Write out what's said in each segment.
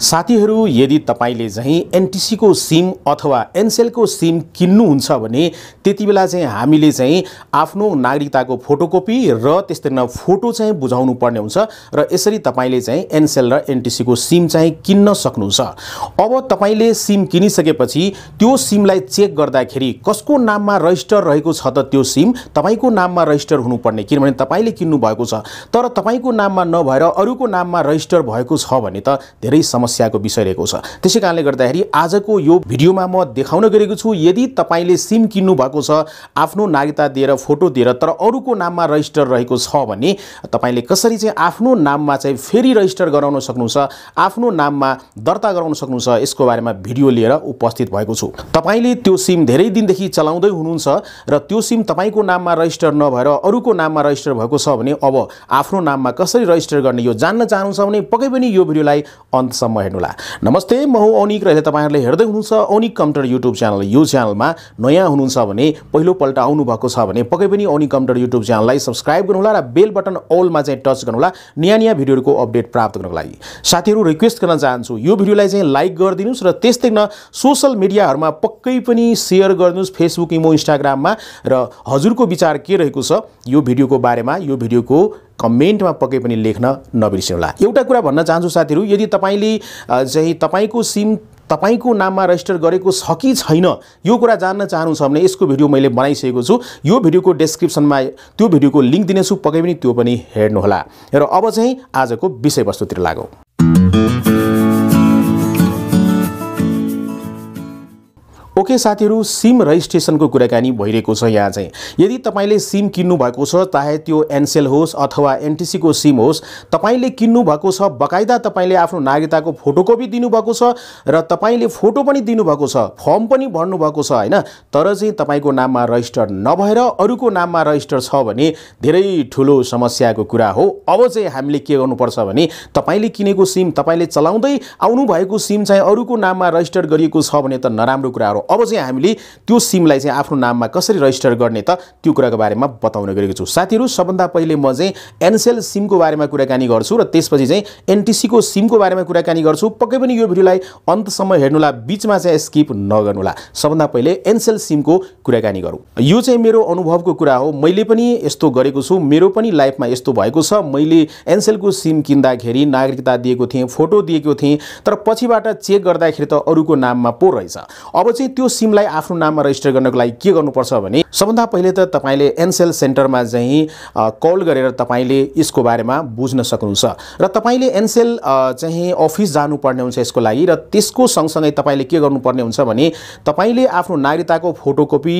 साथीहरू यदि तपाईँले चाहिँ एनटिसीको सिम अथवा एनसेलको सिम किन्नुहुन्छ भने त्यति बेला चाहिँ हामीले चाहिँ आफ्नो नागरिकताको फोटोकपी र त्यस्तै न फोटो चाहिँ बुझाउनु पर्ने हुन्छ र यसरी तपाईँले चाहिँ एनसेल र एनटिसीको सिम चाहिँ किन्न सक्नुहुन्छ अब तपाईँले सिम किनिसकेपछि त्यो सिमलाई चेक गर्दाखेरि कसको नाममा रजिस्टर रहेको छ त त्यो सिम तपाईँको नाममा रजिस्टर हुनुपर्ने किनभने तपाईँले किन्नु भएको छ तर तपाईँको नाममा नभएर अरूको नाममा रजिस्टर भएको छ भने त धेरै समय समस्याको विषय रहेको छ त्यसै कारणले गर्दाखेरि आजको यो भिडियोमा म देखाउन गरेको छु यदि तपाईँले सिम किन्नु भएको छ आफ्नो नागरिकता दिएर फोटो दिएर तर अरूको नाममा रजिस्टर रहेको छ भने तपाईँले कसरी चाहिँ आफ्नो नाममा चाहिँ फेरि रजिस्टर गराउन सक्नुहुन्छ आफ्नो नाममा दर्ता गराउन सक्नुहुन्छ यसको बारेमा भिडियो लिएर उपस्थित भएको छु तपाईँले त्यो सिम धेरै दिनदेखि चलाउँदै हुनुहुन्छ र त्यो सिम तपाईँको नाममा रजिस्टर नभएर अरूको नाममा रजिस्टर भएको छ भने अब आफ्नो नाममा कसरी रजिस्टर गर्ने यो जान्न चाहनुहुन्छ भने पक्कै पनि यो भिडियोलाई अन्तसम्म सम्म होला नमस्ते म हो औनिक र अहिले तपाईँहरूले हेर्दै हुनुहुन्छ औनिक कम्प्युटर युट्युब च्यानल यो च्यानलमा नयाँ हुनुहुन्छ भने पहिलोपल्ट आउनुभएको छ भने पक्कै पनि औनिक कम्प्युटर युट्युब च्यानललाई सब्सक्राइब गर्नुहोला र बेल बटन अलमा चाहिँ टच गर्नुहोला नयाँ नयाँ भिडियोहरूको अपडेट प्राप्त गर्नको लागि साथीहरू रिक्वेस्ट गर्न चाहन्छु यो भिडियोलाई चाहिँ लाइक गरिदिनुहोस् र त्यस्तै न सोसल मिडियाहरूमा पक्कै पनि सेयर गरिदिनुहोस् फेसबुक इमो इन्स्टाग्राममा र हजुरको विचार के रहेको छ यो भिडियोको बारेमा यो भिडियोको कमेन्टमा पक्कै पनि लेख्न नबिर्सिनुहोला एउटा कुरा भन्न चाहन्छु साथीहरू यदि तपाईँले चाहिँ तपाईँको सिम तपाईँको नाममा रजिस्टर गरेको छ कि छैन यो कुरा जान्न चाहनुहुन्छ भने यसको भिडियो मैले बनाइसकेको छु यो भिडियोको डेस्क्रिप्सनमा त्यो भिडियोको लिङ्क दिनेछु पक्कै पनि त्यो पनि हेर्नुहोला र अब चाहिँ आजको विषयवस्तुतिर लागौँ ओके साथीहरू सिम रजिस्ट्रेसनको कुराकानी भइरहेको छ यहाँ चाहिँ यदि तपाईँले सिम किन्नुभएको छ चाहे त्यो एनसेल होस् अथवा एनटिसीको सिम होस् तपाईँले किन्नुभएको छ बकाइदा तपाईँले आफ्नो नागरिकताको फोटोकपी दिनुभएको छ र तपाईँले फोटो पनि दिनुभएको छ फर्म पनि भर्नुभएको छ होइन तर चाहिँ तपाईँको नाममा रजिस्टर नभएर अरूको नाममा रजिस्टर छ भने धेरै ठुलो समस्याको कुरा हो अब चाहिँ हामीले के गर्नुपर्छ भने तपाईँले किनेको सिम तपाईँले चलाउँदै आउनुभएको सिम चाहिँ अरूको नाममा रजिस्टर गरिएको छ भने त नराम्रो कुरा हो अब चाहिँ हामीले त्यो सिमलाई चाहिँ आफ्नो नाममा कसरी रजिस्टर गर्ने त त्यो कुराको बारेमा बताउने गरेको छु साथीहरू सबभन्दा पहिले म चाहिँ एनसेल सिमको बारेमा कुराकानी गर्छु र त्यसपछि चाहिँ एनटिसीको सिमको बारेमा कुराकानी गर्छु पक्कै पनि यो भिडियोलाई अन्तसम्म हेर्नुहोला बिचमा चाहिँ स्किप नगर्नुहोला सबभन्दा पहिले एनसेल सिमको कुराकानी गरौँ यो चाहिँ मेरो अनुभवको कुरा हो मैले पनि यस्तो गरेको छु मेरो पनि लाइफमा यस्तो भएको छ मैले एनसेलको सिम किन्दाखेरि नागरिकता दिएको थिएँ फोटो दिएको थिएँ तर पछिबाट चेक गर्दाखेरि त अरूको नाममा पो रहेछ अब चाहिँ त्यो सिमलाई आफ्नो नाममा रजिस्टर गर्नको लागि के गर्नुपर्छ भने सबभन्दा पहिले त तपाईँले एनसेल सेन्टरमा चाहिँ कल गरेर तपाईँले यसको बारेमा बुझ्न सक्नुहुन्छ र तपाईँले एनसेल चाहिँ अफिस जानुपर्ने हुन्छ यसको लागि र त्यसको सँगसँगै तपाईँले के गर्नुपर्ने हुन्छ भने तपाईँले आफ्नो नागरिकताको फोटोकपी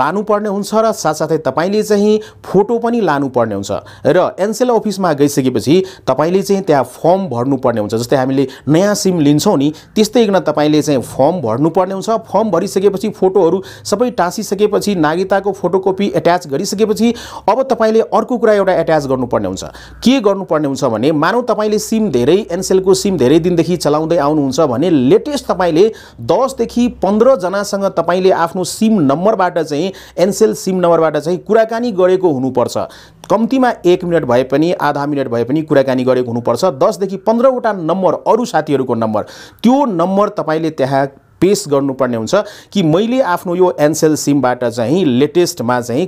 लानुपर्ने हुन्छ र साथसाथै तपाईँले चाहिँ फोटो पनि लानुपर्ने हुन्छ र एनसेल अफिसमा गइसकेपछि तपाईँले चाहिँ त्यहाँ फर्म भर्नुपर्ने हुन्छ जस्तै हामीले नयाँ सिम लिन्छौँ नि त्यस्तै गर्न तपाईँले चाहिँ फर्म भर्नुपर्ने हुन्छ फर्म फर्म भरिसकेपछि फोटोहरू सबै टाँसिसकेपछि नागरिकताको फोटोकपी एट्याच गरिसकेपछि अब तपाईँले अर्को कुरा एउटा एट्याच गर्नुपर्ने हुन्छ के गर्नुपर्ने हुन्छ भने मानव तपाईँले सिम धेरै एनसेलको सिम धेरै दिनदेखि चलाउँदै आउनुहुन्छ भने लेटेस्ट तपाईँले दसदेखि पन्ध्रजनासँग तपाईँले आफ्नो सिम नम्बरबाट चाहिँ एनसेल सिम नम्बरबाट चाहिँ कुराकानी गरेको हुनुपर्छ कम्तीमा एक मिनट भए पनि आधा मिनट भए पनि कुराकानी गरेको हुनुपर्छ दसदेखि पन्ध्रवटा नम्बर अरू साथीहरूको नम्बर त्यो नम्बर तपाईँले त्यहाँ पेस गर्नुपर्ने हुन्छ कि मैले आफ्नो यो एनसेल सिमबाट चाहिँ लेटेस्टमा चाहिँ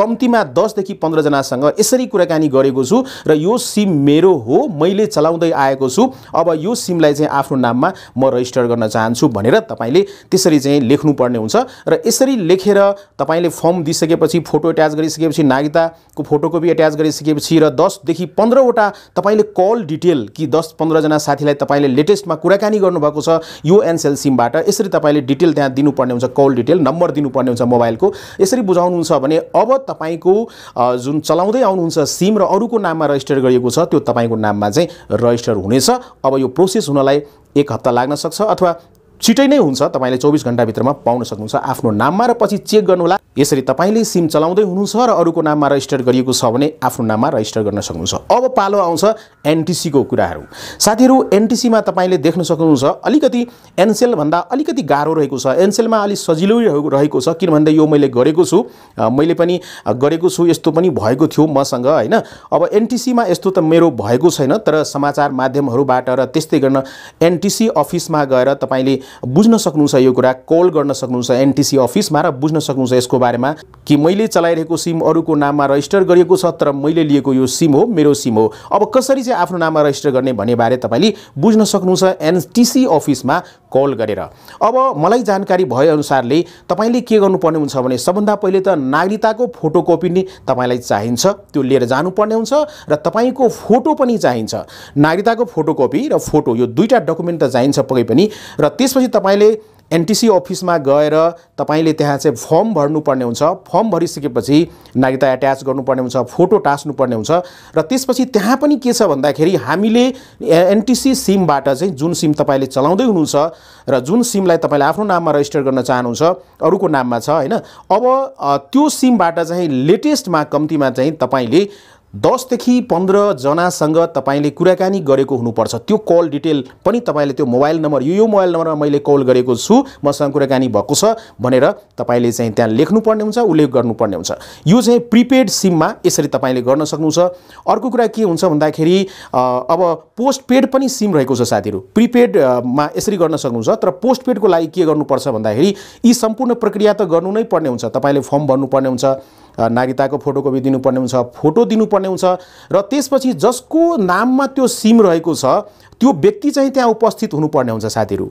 कम्तीमा दसदेखि पन्ध्रजनासँग यसरी कुराकानी गरेको छु र यो सिम मेरो हो मैले चलाउँदै आएको छु अब यो सिमलाई चाहिँ आफ्नो नाममा म रजिस्टर गर्न चाहन्छु भनेर तपाईँले त्यसरी चाहिँ लेख्नुपर्ने हुन्छ र यसरी लेखेर तपाईँले फर्म दिइसकेपछि फोटो एट्याच गरिसकेपछि नागरिकताको फोटोकपी एट्याच गरिसकेपछि र दसदेखि पन्ध्रवटा तपाईँले कल डिटेल कि दस पन्ध्रजना साथीलाई तपाईँले लेटेस्टमा कुराकानी गर्नुभएको छ यो एनसेल सिम फर्मबाट यसरी तपाईँले डिटेल त्यहाँ दिनुपर्ने हुन्छ कल डिटेल नम्बर दिनुपर्ने हुन्छ मोबाइलको यसरी बुझाउनुहुन्छ भने अब तपाईँको जुन चलाउँदै आउनुहुन्छ सिम र अरूको नाममा रजिस्टर गरिएको छ त्यो तपाईँको नाममा चाहिँ रजिस्टर हुनेछ अब यो प्रोसेस हुनलाई एक हप्ता लाग्न सक्छ अथवा छिटै नै हुन्छ तपाईँले चौबिस घन्टाभित्रमा पाउन सक्नुहुन्छ आफ्नो नाममा र पछि चेक गर्नुहोला यसरी तपाईँले सिम चलाउँदै हुनुहुन्छ र अरूको नाममा रजिस्टर गरिएको छ भने आफ्नो नाममा रजिस्टर गर्न सक्नुहुन्छ अब पालो आउँछ एनटिसीको कुराहरू साथीहरू एनटिसीमा तपाईँले देख्न सक्नुहुन्छ अलिकति एनसेलभन्दा अलिकति गाह्रो रहेको छ एनसेलमा अलिक सजिलो रहेको छ किनभन्दा यो मैले गरेको छु मैले पनि गरेको छु यस्तो पनि भएको थियो मसँग होइन अब एनटिसीमा यस्तो त मेरो भएको छैन तर समाचार माध्यमहरूबाट र त्यस्तै गर्न एनटिसी अफिसमा गएर तपाईँले बुझ्न सक्नुहुन्छ यो कुरा कल गर्न सक्नुहुन्छ एनटिसी अफिसमा र बुझ्न सक्नुहुन्छ यसको बारेमा कि मैले चलाइरहेको सिम अरूको नाममा रजिस्टर गरिएको छ तर मैले लिएको यो सिम हो मेरो सिम हो अब कसरी चाहिँ आफ्नो नाममा रजिस्टर गर्ने भन्ने बारे तपाईँले बुझ्न सक्नुहुन्छ एनटिसी अफिसमा कल गरेर अब मलाई जानकारी भएअनुसारले तपाईँले के गर्नुपर्ने हुन्छ भने सबभन्दा पहिले त नागरिकताको फोटोकपी नै तपाईँलाई चाहिन्छ त्यो लिएर जानुपर्ने हुन्छ र तपाईँको फोटो पनि चाहिन्छ नागरिकताको फोटोकपी र फोटो यो दुईवटा डकुमेन्ट त चाहिन्छ पक्कै पनि र त्यसपछि तपाईँले एनटिसी अफिसमा गएर तपाईँले त्यहाँ चाहिँ फर्म भर्नुपर्ने हुन्छ फर्म भरिसकेपछि नागरिकता एट्याच गर्नुपर्ने हुन्छ फोटो टाँच्नुपर्ने हुन्छ र त्यसपछि त्यहाँ पनि के छ भन्दाखेरि हामीले एनटिसी सिमबाट चाहिँ जुन सिम तपाईँले चलाउँदै हुनुहुन्छ र जुन सिमलाई तपाईँले आफ्नो नाममा रजिस्टर गर्न चाहनुहुन्छ अरूको नाममा छ होइन अब त्यो सिमबाट चाहिँ लेटेस्टमा कम्तीमा चाहिँ तपाईँले दसदेखि पन्ध्रजनासँग तपाईँले कुराकानी गरेको हुनुपर्छ त्यो कल डिटेल पनि तपाईँले त्यो मोबाइल नम्बर यो यो मोबाइल नम्बरमा मैले कल गरेको छु मसँग कुराकानी भएको छ भनेर तपाईँले चाहिँ त्यहाँ लेख्नुपर्ने हुन्छ उल्लेख गर्नुपर्ने हुन्छ यो चाहिँ प्रिपेड सिममा यसरी तपाईँले गर्न सक्नुहुन्छ अर्को कुरा के हुन्छ भन्दाखेरि अब पोस्ट पेड पनि सिम रहेको छ साथीहरू प्रिपेडमा यसरी गर्न सक्नुहुन्छ तर पोस्ट पेडको लागि के गर्नुपर्छ भन्दाखेरि यी सम्पूर्ण प्रक्रिया त गर्नु नै पर्ने हुन्छ तपाईँले फर्म भर्नुपर्ने हुन्छ नागरिकताको फोटोकपी दिनुपर्ने हुन्छ फोटो दिनुपर्ने हुन्छ र त्यसपछि जसको नाममा त्यो सिम रहेको छ त्यो व्यक्ति चाहिँ त्यहाँ उपस्थित हुनुपर्ने हुन्छ साथीहरू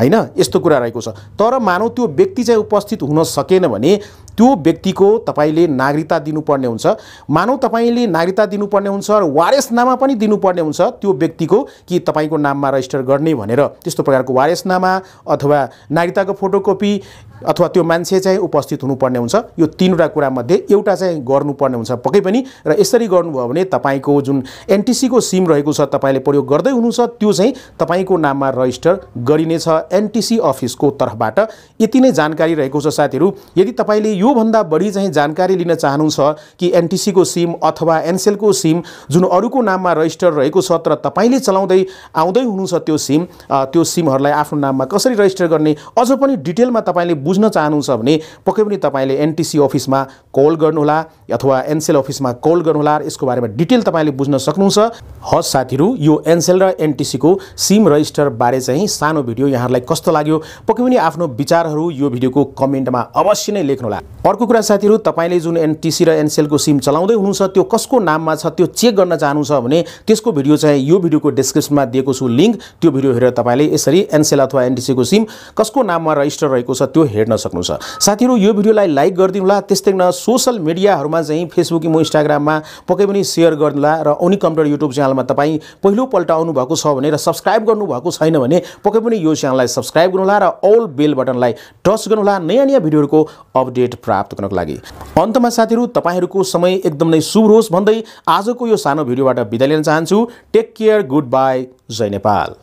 होइन यस्तो कुरा रहेको छ तर मानौ त्यो व्यक्ति चाहिँ उपस्थित हुन सकेन भने त्यो व्यक्तिको तपाईँले नागरिकता दिनुपर्ने हुन्छ मानौ तपाईँले नागरिकता दिनुपर्ने हुन्छ र वारेसनामा पनि दिनुपर्ने हुन्छ त्यो व्यक्तिको कि तपाईँको नाममा रजिस्टर गर्ने भनेर त्यस्तो प्रकारको वारेसनामा अथवा नागरिकताको फोटोकपी अथवा त्यो मान्छे चाहिँ उपस्थित हुनुपर्ने हुन्छ यो तिनवटा कुरामध्ये एउटा चाहिँ गर्नुपर्ने हुन्छ पक्कै पनि र यसरी गर्नुभयो भने तपाईँको जुन एनटिसीको सिम रहेको छ तपाईँले प्रयोग गर्दै हुनुहुन्छ त्यो चाहिँ तपाईँको नाममा रजिस्टर गरिनेछ एनटिसी अफिसको तर्फबाट यति नै जानकारी रहेको छ साथीहरू यदि तपाईँले यो योभन्दा बढी चाहिँ जानकारी लिन चाहनुहुन्छ कि एनटिसीको सिम अथवा एनसेलको सिम जुन अरूको नाममा रजिस्टर रहेको छ तर तपाईँले चलाउँदै आउँदै हुनुहुन्छ त्यो सिम त्यो सिमहरूलाई आफ्नो नाममा कसरी रजिस्टर गर्ने अझ पनि डिटेलमा तपाईँले बुझ्न चाहनुहुन्छ भने पक्कै पनि तपाईँले एनटिसी अफिसमा कल गर्नुहोला अथवा एनसेल अफिसमा कल गर्नुहोला यसको बारेमा डिटेल तपाईँले बुझ्न सक्नुहुन्छ हस् साथीहरू यो एनसेल र एनटिसीको सिम रजिस्टर बारे चाहिँ सानो भिडियो यहाँहरूलाई कस्तो लाग्यो पक्कै पनि आफ्नो विचारहरू यो भिडियोको कमेन्टमा अवश्य नै लेख्नुहोला अर्को कुरा साथीहरू तपाईँले जुन एनटिसी र एनसेलको सिम चलाउँदै हुनुहुन्छ त्यो कसको नाममा छ त्यो चेक गर्न छ भने त्यसको भिडियो चाहिँ यो भिडियोको डिस्क्रिप्सनमा दिएको छु लिङ्क त्यो भिडियो हेरेर तपाईँले यसरी एनसेल अथवा एनटिसीको सिम कसको नाममा रजिस्टर रहेको छ त्यो हेर्न सक्नुहुन्छ साथीहरू यो भिडियोलाई लाइक गरिदिनुहोला त्यस्तै न सोसल मिडियाहरूमा चाहिँ फेसबुक इमो इन्स्टाग्राममा पक्कै पनि सेयर गर्नुहोला र ओनी कम्प्युटर युट्युब च्यानलमा तपाईँ पहिलोपल्ट आउनुभएको छ भने र सब्सक्राइब गर्नुभएको छैन भने पक्कै पनि यो च्यानललाई सब्सक्राइब गर्नुहोला र अल बेल बटनलाई टच गर्नुहोला नयाँ नयाँ भिडियोहरूको अपडेट प्राप्त गर्नको लागि अन्तमा साथीहरू तपाईँहरूको समय एकदम नै शुभ होस् भन्दै आजको यो सानो भिडियोबाट बिदा लिन चाहन्छु टेक केयर गुड बाई जय नेपाल